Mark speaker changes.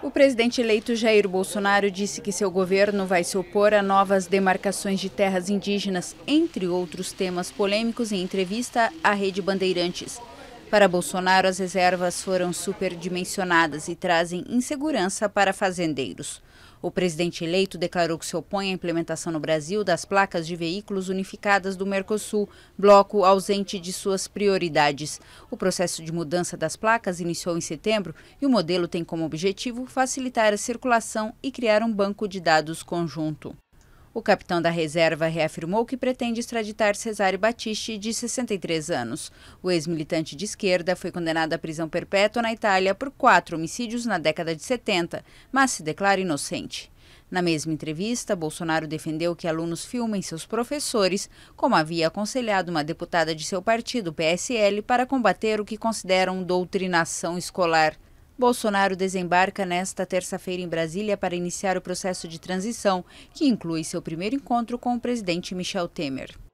Speaker 1: O presidente eleito Jair Bolsonaro disse que seu governo vai se opor a novas demarcações de terras indígenas, entre outros temas polêmicos, em entrevista à Rede Bandeirantes. Para Bolsonaro, as reservas foram superdimensionadas e trazem insegurança para fazendeiros. O presidente eleito declarou que se opõe à implementação no Brasil das placas de veículos unificadas do Mercosul, bloco ausente de suas prioridades. O processo de mudança das placas iniciou em setembro e o modelo tem como objetivo facilitar a circulação e criar um banco de dados conjunto. O capitão da reserva reafirmou que pretende extraditar Cesário Battisti, de 63 anos. O ex-militante de esquerda foi condenado à prisão perpétua na Itália por quatro homicídios na década de 70, mas se declara inocente. Na mesma entrevista, Bolsonaro defendeu que alunos filmem seus professores, como havia aconselhado uma deputada de seu partido, PSL, para combater o que consideram doutrinação escolar. Bolsonaro desembarca nesta terça-feira em Brasília para iniciar o processo de transição, que inclui seu primeiro encontro com o presidente Michel Temer.